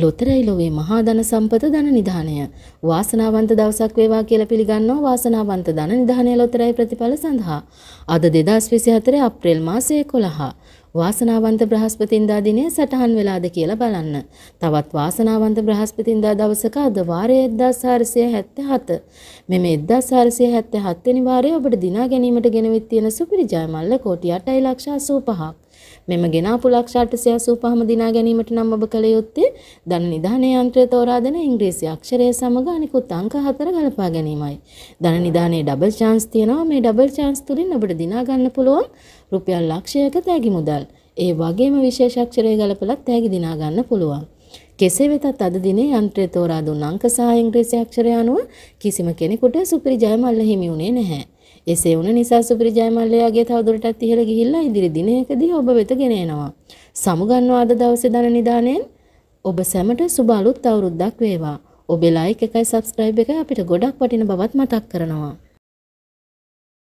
ලොතරැයි ලොවේ මහා ධන සම්පත ධන නිධානය වාසනාවන්ත දවසක් වේවා කියලා පිළිගන්නවා වාසනාවන්ත ධන නිධානය ලොතරැයි ප්‍රතිඵල සඳහා අද 2024 අප්‍රේල් මාසයේ 11 වාසනාවන්ත බ්‍රහස්පතින්දා දිනය සටහන් වෙලාද කියලා බලන්න. තවත් වාසනාවන්ත බ්‍රහස්පතින්දා දවසක අද වාරය 1477. මෙම 1477 වෙනි වාරයේ ඔබට දිනා ගැනීමට ගෙනවිත් තියෙන සුපිරි ජයමල්ල කෝටි 8.85ක්. මෙම ගෙනාපු ලක්ෂ 885ම දිනා ගැනීමට නම් ඔබ කළ යුත්තේ ධන නිධාන යන්ත්‍රය තෝරා දෙන ඉංග්‍රීසි අක්ෂරය සමග අනිකුත් අංක හතර ගලපා ගැනීමයි. ධන නිධානයේ ඩබල් chance තියෙනවා. මේ ඩබල් chance තුලින් ඔබට දිනා ගන්න පුළුවන් රුපියල් ලක්ෂයක තෑගි මුදල්. ඒ වගේම විශේෂ අක්ෂරය ගලපලා තෑගි දිනා ගන්න පුළුවන්. කෙසේ වෙතත් අද දිනේ යන්ත්‍රය තෝරා දුන්න අංක සහ ඉංග්‍රීසි අක්ෂරය අනුව කිසිම කෙනෙකුට සුපිරි ජයමල්ල හිමි වුණේ නැහැ. එසේ වුණ නිසා සුපිරි ජයමල්ලයාගේ තවදුරටත් ඉහළ ගිහිල්ලා ඉදිරි දිනයකදී ඔබ වෙත ගෙන එනවා. සමුගන්නවා අද දවසේ දන නිදාණයෙන් ඔබ සැමට සුබ අලුත් අවුරුද්දක් වේවා. ඔබේ ලයික් එකයි subscribe එකයි අපිට ගොඩක් වටින බවත් මතක් කරනවා.